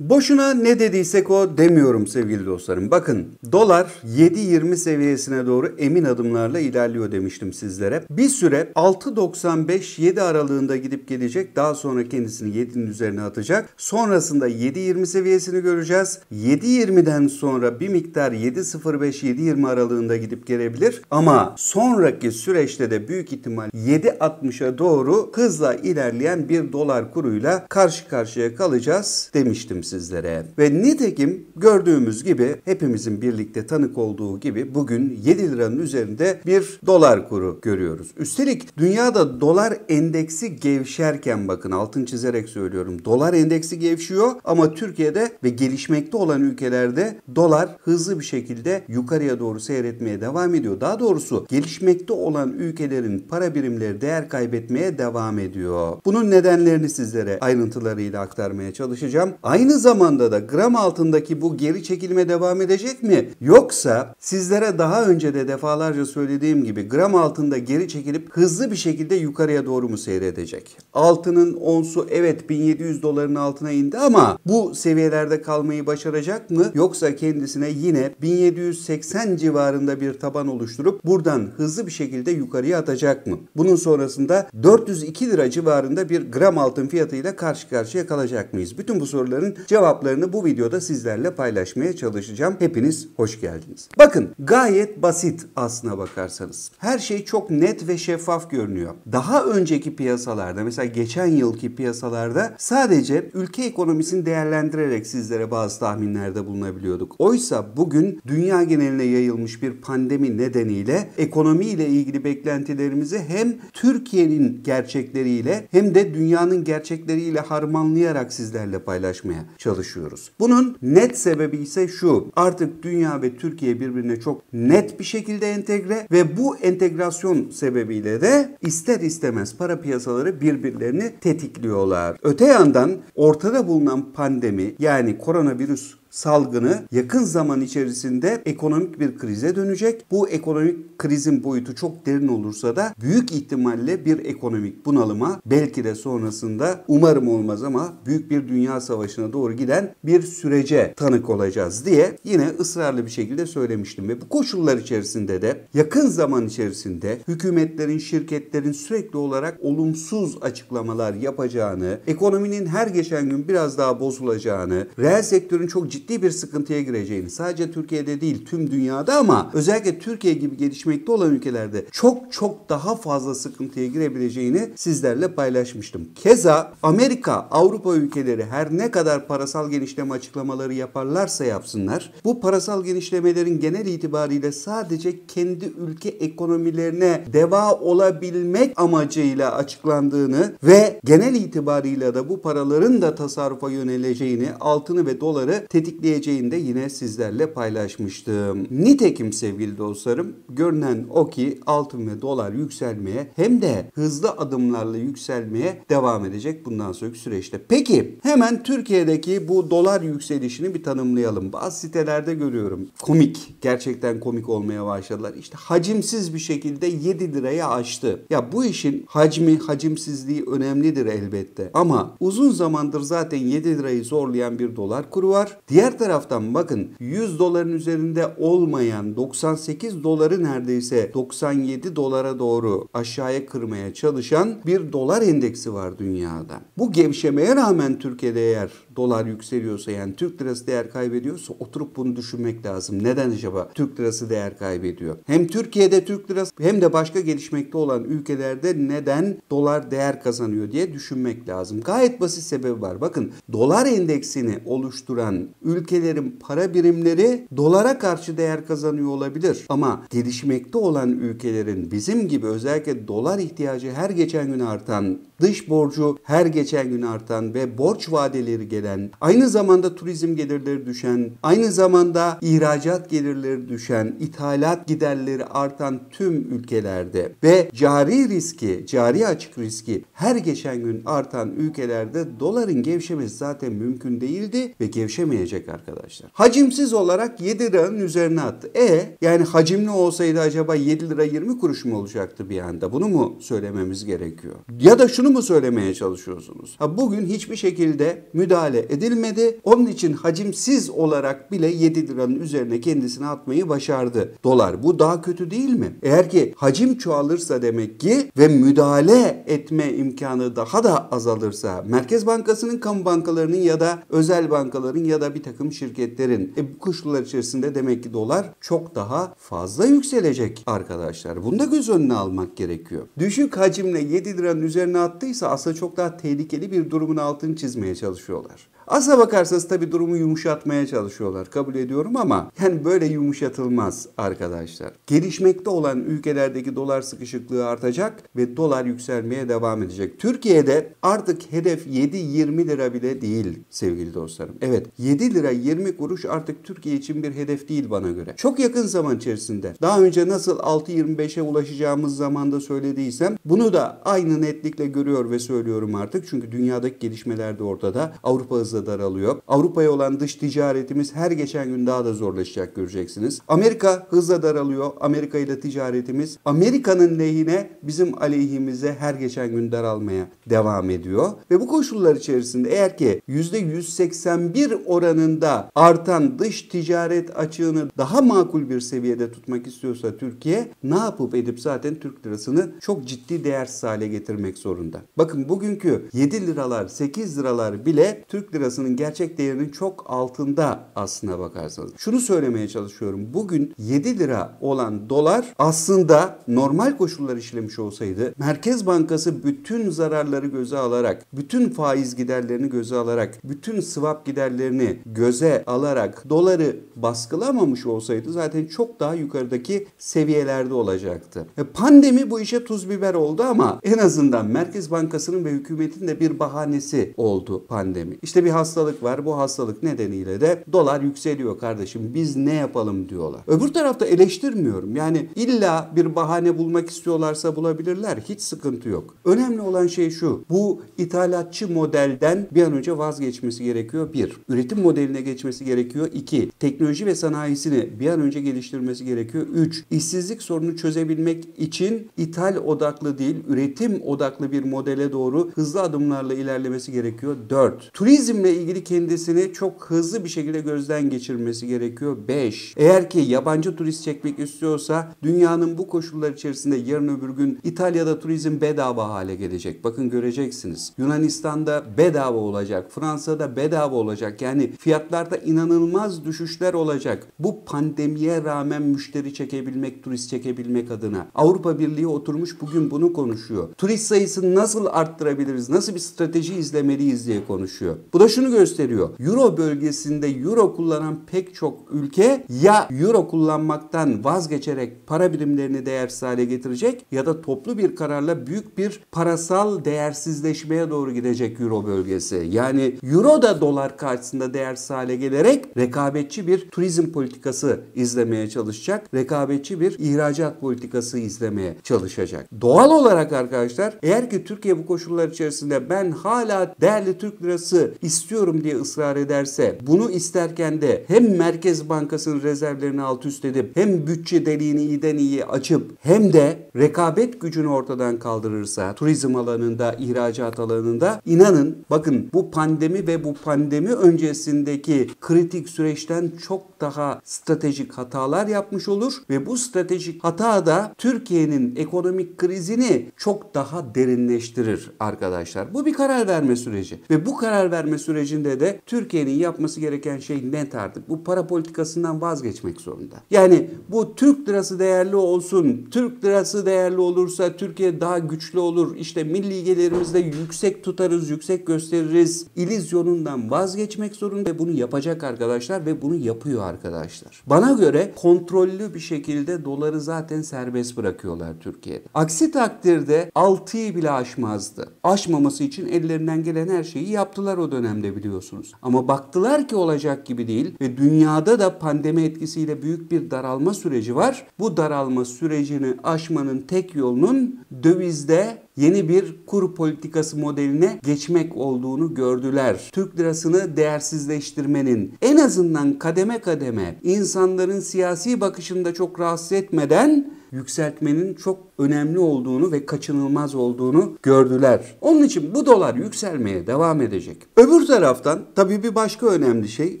Boşuna ne dediysek o demiyorum sevgili dostlarım. Bakın dolar 7.20 seviyesine doğru emin adımlarla ilerliyor demiştim sizlere. Bir süre 6.95-7 aralığında gidip gelecek. Daha sonra kendisini 7'nin üzerine atacak. Sonrasında 7.20 seviyesini göreceğiz. 7.20'den sonra bir miktar 7.05-7.20 aralığında gidip gelebilir. Ama sonraki süreçte de büyük ihtimal 7.60'a doğru hızla ilerleyen bir dolar kuruyla karşı karşıya kalacağız demiştim dedim sizlere. Ve nitekim gördüğümüz gibi hepimizin birlikte tanık olduğu gibi bugün 7 liranın üzerinde bir dolar kuru görüyoruz. Üstelik dünyada dolar endeksi gevşerken bakın altın çizerek söylüyorum. Dolar endeksi gevşiyor ama Türkiye'de ve gelişmekte olan ülkelerde dolar hızlı bir şekilde yukarıya doğru seyretmeye devam ediyor. Daha doğrusu gelişmekte olan ülkelerin para birimleri değer kaybetmeye devam ediyor. Bunun nedenlerini sizlere ayrıntılarıyla aktarmaya çalışacağım. Aynı aynı zamanda da gram altındaki bu geri çekilme devam edecek mi? Yoksa sizlere daha önce de defalarca söylediğim gibi gram altında geri çekilip hızlı bir şekilde yukarıya doğru mu seyredecek? Altının onsu evet 1700 doların altına indi ama bu seviyelerde kalmayı başaracak mı? Yoksa kendisine yine 1780 civarında bir taban oluşturup buradan hızlı bir şekilde yukarıya atacak mı? Bunun sonrasında 402 lira civarında bir gram altın fiyatıyla karşı karşıya kalacak mıyız? Bütün bu soruların Cevaplarını bu videoda sizlerle paylaşmaya çalışacağım. Hepiniz hoş geldiniz. Bakın gayet basit aslına bakarsanız. Her şey çok net ve şeffaf görünüyor. Daha önceki piyasalarda mesela geçen yılki piyasalarda sadece ülke ekonomisini değerlendirerek sizlere bazı tahminlerde bulunabiliyorduk. Oysa bugün dünya geneline yayılmış bir pandemi nedeniyle ekonomiyle ilgili beklentilerimizi hem Türkiye'nin gerçekleriyle hem de dünyanın gerçekleriyle harmanlayarak sizlerle paylaşmaya çalışıyoruz. Bunun net sebebi ise şu. Artık dünya ve Türkiye birbirine çok net bir şekilde entegre ve bu entegrasyon sebebiyle de ister istemez para piyasaları birbirlerini tetikliyorlar. Öte yandan ortada bulunan pandemi yani koronavirüs salgını yakın zaman içerisinde ekonomik bir krize dönecek. Bu ekonomik krizin boyutu çok derin olursa da büyük ihtimalle bir ekonomik bunalıma belki de sonrasında umarım olmaz ama büyük bir dünya savaşına doğru giden bir sürece tanık olacağız diye yine ısrarlı bir şekilde söylemiştim ve bu koşullar içerisinde de yakın zaman içerisinde hükümetlerin, şirketlerin sürekli olarak olumsuz açıklamalar yapacağını, ekonominin her geçen gün biraz daha bozulacağını, reel sektörün çok ciddi ciddi bir sıkıntıya gireceğini sadece Türkiye'de değil tüm dünyada ama özellikle Türkiye gibi gelişmekte olan ülkelerde çok çok daha fazla sıkıntıya girebileceğini sizlerle paylaşmıştım. Keza Amerika, Avrupa ülkeleri her ne kadar parasal genişleme açıklamaları yaparlarsa yapsınlar bu parasal genişlemelerin genel itibariyle sadece kendi ülke ekonomilerine deva olabilmek amacıyla açıklandığını ve genel itibariyle de bu paraların da tasarrufa yöneleceğini altını ve doları tetik destekleyeceğini de yine sizlerle paylaşmıştım. Nitekim sevgili dostlarım görünen o ki altın ve dolar yükselmeye hem de hızlı adımlarla yükselmeye devam edecek bundan sonraki süreçte. Peki hemen Türkiye'deki bu dolar yükselişini bir tanımlayalım. Bazı sitelerde görüyorum komik gerçekten komik olmaya başladılar. İşte hacimsiz bir şekilde 7 liraya aştı. Ya bu işin hacmi hacimsizliği önemlidir elbette ama uzun zamandır zaten 7 lirayı zorlayan bir dolar kuru var. Diğer Diğer taraftan bakın 100 doların üzerinde olmayan 98 doları neredeyse 97 dolara doğru aşağıya kırmaya çalışan bir dolar endeksi var dünyada. Bu gevşemeye rağmen Türkiye'de eğer dolar yükseliyorsa yani Türk lirası değer kaybediyorsa oturup bunu düşünmek lazım. Neden acaba Türk lirası değer kaybediyor? Hem Türkiye'de Türk lirası hem de başka gelişmekte olan ülkelerde neden dolar değer kazanıyor diye düşünmek lazım. Gayet basit sebebi var. Bakın dolar endeksini oluşturan ülkelerin para birimleri dolara karşı değer kazanıyor olabilir. Ama gelişmekte olan ülkelerin bizim gibi özellikle dolar ihtiyacı her geçen gün artan, dış borcu her geçen gün artan ve borç vadeleri gelen eden, aynı zamanda turizm gelirleri düşen, aynı zamanda ihracat gelirleri düşen, ithalat giderleri artan tüm ülkelerde ve cari riski, cari açık riski her geçen gün artan ülkelerde doların gevşemesi zaten mümkün değildi ve gevşemeyecek arkadaşlar. Hacimsiz olarak 7 liranın üzerine attı. E yani hacimli olsaydı acaba 7 lira 20 kuruş mu olacaktı bir anda? Bunu mu söylememiz gerekiyor? Ya da şunu mu söylemeye çalışıyorsunuz? Ha bugün hiçbir şekilde müdahale müdahale edilmedi. Onun için hacimsiz olarak bile 7 liranın üzerine kendisini atmayı başardı. Dolar bu daha kötü değil mi? Eğer ki hacim çoğalırsa demek ki ve müdahale etme imkanı daha da azalırsa Merkez Bankası'nın kamu bankalarının ya da özel bankaların ya da bir takım şirketlerin e, bu koşullar içerisinde demek ki dolar çok daha fazla yükselecek arkadaşlar. Bunu da göz önüne almak gerekiyor. Düşük hacimle 7 liranın üzerine attıysa aslında çok daha tehlikeli bir durumun altını çizmeye çalışıyorlar. Asla bakarsanız tabii durumu yumuşatmaya çalışıyorlar kabul ediyorum ama yani böyle yumuşatılmaz arkadaşlar. Gelişmekte olan ülkelerdeki dolar sıkışıklığı artacak ve dolar yükselmeye devam edecek. Türkiye'de artık hedef 7-20 lira bile değil sevgili dostlarım. Evet 7 lira 20 kuruş artık Türkiye için bir hedef değil bana göre. Çok yakın zaman içerisinde daha önce nasıl 6-25'e ulaşacağımız zamanda söylediysem bunu da aynı netlikle görüyor ve söylüyorum artık. Çünkü dünyadaki gelişmeler de ortada. Avrupa hızı hızla daralıyor. Avrupa'ya olan dış ticaretimiz her geçen gün daha da zorlaşacak göreceksiniz. Amerika hızla daralıyor. Amerika ile ticaretimiz Amerika'nın lehine bizim aleyhimize her geçen gün daralmaya devam ediyor. Ve bu koşullar içerisinde eğer ki %181 oranında artan dış ticaret açığını daha makul bir seviyede tutmak istiyorsa Türkiye ne yapıp edip zaten Türk lirasını çok ciddi değersiz hale getirmek zorunda. Bakın bugünkü 7 liralar 8 liralar bile Türk lirası lirasının gerçek değerinin çok altında aslına bakarsanız. Şunu söylemeye çalışıyorum. Bugün 7 lira olan dolar aslında normal koşullar işlemiş olsaydı Merkez Bankası bütün zararları göze alarak, bütün faiz giderlerini göze alarak, bütün swap giderlerini göze alarak doları baskılamamış olsaydı zaten çok daha yukarıdaki seviyelerde olacaktı. E, pandemi bu işe tuz biber oldu ama en azından Merkez Bankası'nın ve hükümetin de bir bahanesi oldu pandemi. İşte bir hastalık var. Bu hastalık nedeniyle de dolar yükseliyor kardeşim. Biz ne yapalım diyorlar. Öbür tarafta eleştirmiyorum. Yani illa bir bahane bulmak istiyorlarsa bulabilirler. Hiç sıkıntı yok. Önemli olan şey şu. Bu ithalatçı modelden bir an önce vazgeçmesi gerekiyor. Bir. Üretim modeline geçmesi gerekiyor. İki. Teknoloji ve sanayisini bir an önce geliştirmesi gerekiyor. Üç. İşsizlik sorunu çözebilmek için ithal odaklı değil, üretim odaklı bir modele doğru hızlı adımlarla ilerlemesi gerekiyor. Dört. Turizm Turizmle ilgili kendisini çok hızlı bir şekilde gözden geçirmesi gerekiyor. 5. Eğer ki yabancı turist çekmek istiyorsa dünyanın bu koşullar içerisinde yarın öbür gün İtalya'da turizm bedava hale gelecek. Bakın göreceksiniz. Yunanistan'da bedava olacak. Fransa'da bedava olacak. Yani fiyatlarda inanılmaz düşüşler olacak. Bu pandemiye rağmen müşteri çekebilmek, turist çekebilmek adına. Avrupa Birliği oturmuş bugün bunu konuşuyor. Turist sayısını nasıl arttırabiliriz? Nasıl bir strateji izlemeliyiz diye konuşuyor. Bu da şunu gösteriyor. Euro bölgesinde euro kullanan pek çok ülke ya euro kullanmaktan vazgeçerek para birimlerini değersiz hale getirecek ya da toplu bir kararla büyük bir parasal değersizleşmeye doğru gidecek euro bölgesi. Yani euro da dolar karşısında değersiz hale gelerek rekabetçi bir turizm politikası izlemeye çalışacak. Rekabetçi bir ihracat politikası izlemeye çalışacak. Doğal olarak arkadaşlar eğer ki Türkiye bu koşullar içerisinde ben hala değerli Türk lirası istiyorum istiyorum diye ısrar ederse bunu isterken de hem Merkez Bankası'nın rezervlerini alt üst edip hem bütçe deliğini iyiden iyi açıp hem de rekabet gücünü ortadan kaldırırsa turizm alanında, ihracat alanında inanın bakın bu pandemi ve bu pandemi öncesindeki kritik süreçten çok daha stratejik hatalar yapmış olur ve bu stratejik hata da Türkiye'nin ekonomik krizini çok daha derinleştirir arkadaşlar. Bu bir karar verme süreci ve bu karar verme süreci sürecinde de Türkiye'nin yapması gereken şey net artık. Bu para politikasından vazgeçmek zorunda. Yani bu Türk lirası değerli olsun, Türk lirası değerli olursa Türkiye daha güçlü olur. İşte milli gelirimizde yüksek tutarız, yüksek gösteririz. İllüzyonundan vazgeçmek zorunda ve bunu yapacak arkadaşlar ve bunu yapıyor arkadaşlar. Bana göre kontrollü bir şekilde doları zaten serbest bırakıyorlar Türkiye'de. Aksi takdirde 6'yı bile aşmazdı. Aşmaması için ellerinden gelen her şeyi yaptılar o dönem dönemde biliyorsunuz. Ama baktılar ki olacak gibi değil ve dünyada da pandemi etkisiyle büyük bir daralma süreci var. Bu daralma sürecini aşmanın tek yolunun dövizde yeni bir kur politikası modeline geçmek olduğunu gördüler. Türk lirasını değersizleştirmenin en azından kademe kademe insanların siyasi bakışında çok rahatsız etmeden yükseltmenin çok önemli olduğunu ve kaçınılmaz olduğunu gördüler. Onun için bu dolar yükselmeye devam edecek. Öbür taraftan tabii bir başka önemli şey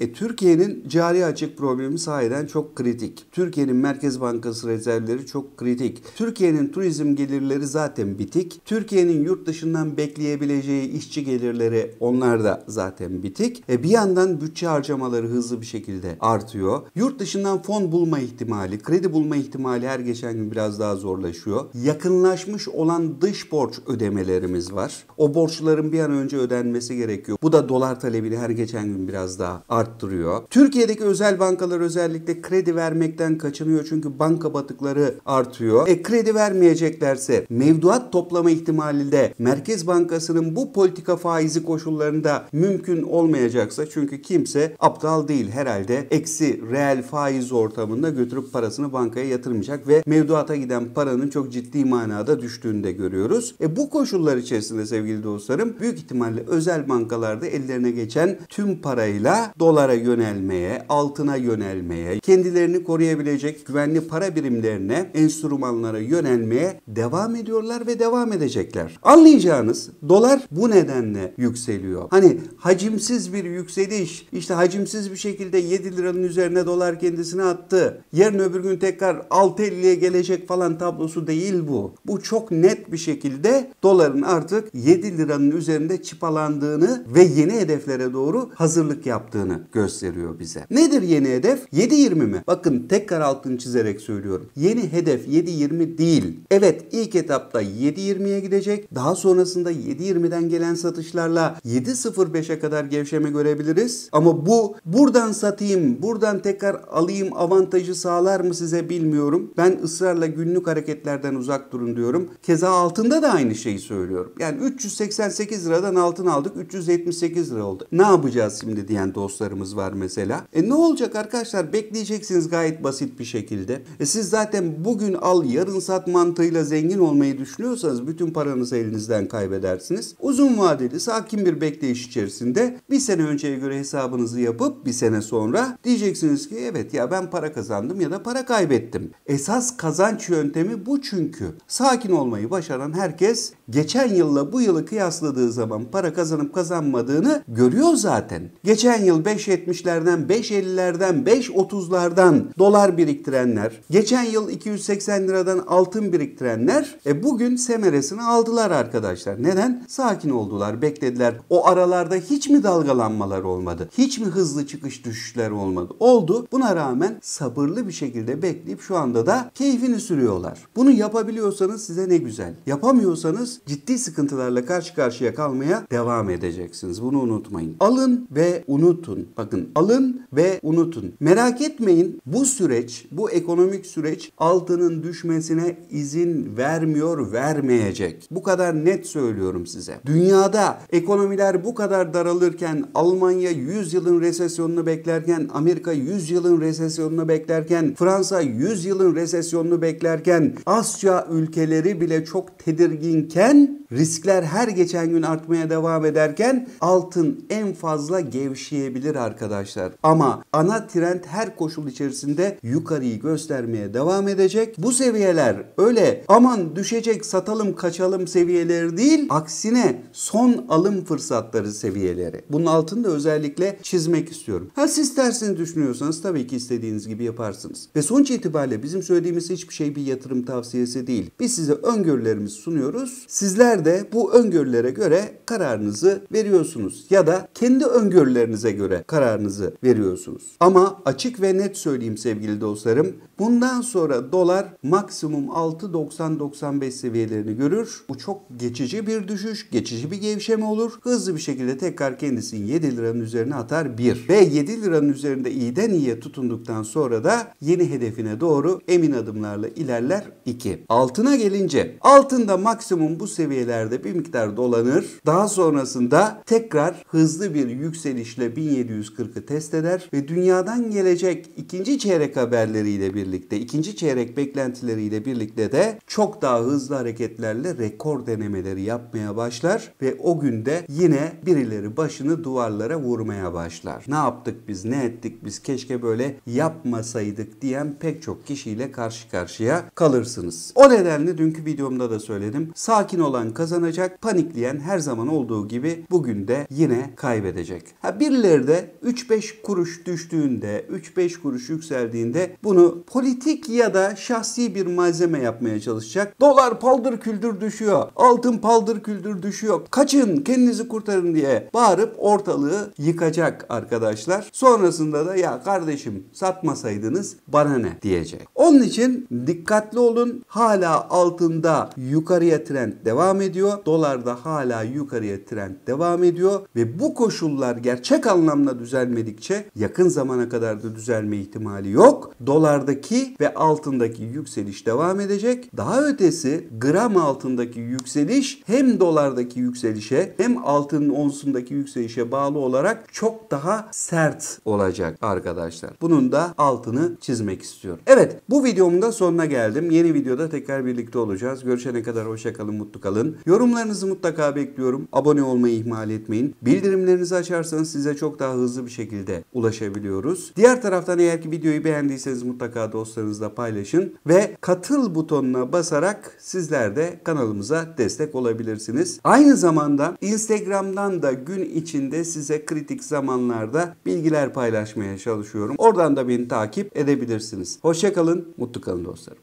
e, Türkiye'nin cari açık problemi sahiden çok kritik. Türkiye'nin Merkez Bankası rezervleri çok kritik. Türkiye'nin turizm gelirleri zaten bitik. Türkiye'nin yurt dışından bekleyebileceği işçi gelirleri onlar da zaten bitik. E, bir yandan bütçe harcamaları hızlı bir şekilde artıyor. Yurt dışından fon bulma ihtimali, kredi bulma ihtimali her geçen şimdi biraz daha zorlaşıyor. Yakınlaşmış olan dış borç ödemelerimiz var. O borçların bir an önce ödenmesi gerekiyor. Bu da dolar talebini her geçen gün biraz daha arttırıyor. Türkiye'deki özel bankalar özellikle kredi vermekten kaçınıyor çünkü banka batıkları artıyor. E kredi vermeyeceklerse mevduat toplama ihtimali de Merkez Bankası'nın bu politika faizi koşullarında mümkün olmayacaksa çünkü kimse aptal değil herhalde eksi reel faiz ortamında götürüp parasını bankaya yatırmayacak ve mevduat mevduata giden paranın çok ciddi manada düştüğünü de görüyoruz. E bu koşullar içerisinde sevgili dostlarım büyük ihtimalle özel bankalarda ellerine geçen tüm parayla dolara yönelmeye, altına yönelmeye, kendilerini koruyabilecek güvenli para birimlerine, enstrümanlara yönelmeye devam ediyorlar ve devam edecekler. Anlayacağınız dolar bu nedenle yükseliyor. Hani hacimsiz bir yükseliş, işte hacimsiz bir şekilde 7 liranın üzerine dolar kendisini attı. Yarın öbür gün tekrar 6.50'ye gelecek falan tablosu değil bu. Bu çok net bir şekilde doların artık 7 liranın üzerinde çıpalandığını ve yeni hedeflere doğru hazırlık yaptığını gösteriyor bize. Nedir yeni hedef? 7.20 mi? Bakın tekrar altını çizerek söylüyorum. Yeni hedef 7.20 değil. Evet ilk etapta 7.20'ye gidecek. Daha sonrasında 7.20'den gelen satışlarla 7.05'e kadar gevşeme görebiliriz. Ama bu buradan satayım, buradan tekrar alayım avantajı sağlar mı size bilmiyorum. Ben ısı ısrarla günlük hareketlerden uzak durun diyorum. Keza altında da aynı şeyi söylüyorum. Yani 388 liradan altın aldık 378 lira oldu. Ne yapacağız şimdi diyen dostlarımız var mesela. E ne olacak arkadaşlar bekleyeceksiniz gayet basit bir şekilde. E siz zaten bugün al yarın sat mantığıyla zengin olmayı düşünüyorsanız bütün paranızı elinizden kaybedersiniz. Uzun vadeli sakin bir bekleyiş içerisinde bir sene önceye göre hesabınızı yapıp bir sene sonra diyeceksiniz ki evet ya ben para kazandım ya da para kaybettim. Esas kazandım kazanç yöntemi bu çünkü. Sakin olmayı başaran herkes geçen yılla bu yılı kıyasladığı zaman para kazanıp kazanmadığını görüyor zaten. Geçen yıl 5.70'lerden, 5.50'lerden, 5.30'lardan dolar biriktirenler, geçen yıl 280 liradan altın biriktirenler e bugün semeresini aldılar arkadaşlar. Neden? Sakin oldular, beklediler. O aralarda hiç mi dalgalanmalar olmadı? Hiç mi hızlı çıkış düşüşler olmadı? Oldu. Buna rağmen sabırlı bir şekilde bekleyip şu anda da keyif keyfini sürüyorlar. Bunu yapabiliyorsanız size ne güzel. Yapamıyorsanız ciddi sıkıntılarla karşı karşıya kalmaya devam edeceksiniz. Bunu unutmayın. Alın ve unutun. Bakın alın ve unutun. Merak etmeyin bu süreç, bu ekonomik süreç altının düşmesine izin vermiyor, vermeyecek. Bu kadar net söylüyorum size. Dünyada ekonomiler bu kadar daralırken Almanya 100 yılın resesyonunu beklerken, Amerika 100 yılın resesyonunu beklerken, Fransa 100 yılın resesyonunu sonunu beklerken Asya ülkeleri bile çok tedirginken Riskler her geçen gün artmaya devam ederken altın en fazla gevşeyebilir arkadaşlar. Ama ana trend her koşul içerisinde yukarıyı göstermeye devam edecek. Bu seviyeler öyle aman düşecek satalım kaçalım seviyeleri değil. Aksine son alım fırsatları seviyeleri. Bunun altını da özellikle çizmek istiyorum. Ha siz tersini düşünüyorsanız tabii ki istediğiniz gibi yaparsınız. Ve sonuç itibariyle bizim söylediğimiz hiçbir şey bir yatırım tavsiyesi değil. Biz size öngörülerimizi sunuyoruz. Sizler de bu öngörülere göre kararınızı veriyorsunuz ya da kendi öngörülerinize göre kararınızı veriyorsunuz. Ama açık ve net söyleyeyim sevgili dostlarım bundan sonra dolar maksimum 6.90-95 seviyelerini görür. Bu çok geçici bir düşüş, geçici bir gevşeme olur. Hızlı bir şekilde tekrar kendisini 7 liranın üzerine atar 1 ve 7 liranın üzerinde iyiden iyiye tutunduktan sonra da yeni hedefine doğru emin adımlarla ilerler 2. Altına gelince altında maksimum bu seviyeler bölgelerde bir miktar dolanır. Daha sonrasında tekrar hızlı bir yükselişle 1740'ı test eder ve dünyadan gelecek ikinci çeyrek haberleriyle birlikte, ikinci çeyrek beklentileriyle birlikte de çok daha hızlı hareketlerle rekor denemeleri yapmaya başlar ve o günde yine birileri başını duvarlara vurmaya başlar. Ne yaptık biz, ne ettik biz, keşke böyle yapmasaydık diyen pek çok kişiyle karşı karşıya kalırsınız. O nedenle dünkü videomda da söyledim. Sakin olan kazanacak. Panikleyen her zaman olduğu gibi bugün de yine kaybedecek. Ha birileri de 3-5 kuruş düştüğünde, 3-5 kuruş yükseldiğinde bunu politik ya da şahsi bir malzeme yapmaya çalışacak. Dolar paldır küldür düşüyor. Altın paldır küldür düşüyor. Kaçın kendinizi kurtarın diye bağırıp ortalığı yıkacak arkadaşlar. Sonrasında da ya kardeşim satmasaydınız bana ne diyecek. Onun için dikkatli olun. Hala altında yukarıya trend devam ediyor ediyor. Dolar da hala yukarıya trend devam ediyor ve bu koşullar gerçek anlamda düzelmedikçe yakın zamana kadar da düzelme ihtimali yok. Dolardaki ve altındaki yükseliş devam edecek. Daha ötesi gram altındaki yükseliş hem dolardaki yükselişe hem altının onsundaki yükselişe bağlı olarak çok daha sert olacak arkadaşlar. Bunun da altını çizmek istiyorum. Evet bu videomun da sonuna geldim. Yeni videoda tekrar birlikte olacağız. Görüşene kadar hoşçakalın, mutlu kalın. Yorumlarınızı mutlaka bekliyorum. Abone olmayı ihmal etmeyin. Bildirimlerinizi açarsanız size çok daha hızlı bir şekilde ulaşabiliyoruz. Diğer taraftan eğer ki videoyu beğendiyseniz mutlaka dostlarınızla paylaşın ve katıl butonuna basarak sizler de kanalımıza destek olabilirsiniz. Aynı zamanda Instagram'dan da gün içinde size kritik zamanlarda bilgiler paylaşmaya çalışıyorum. Oradan da beni takip edebilirsiniz. Hoşçakalın, mutlu kalın dostlarım.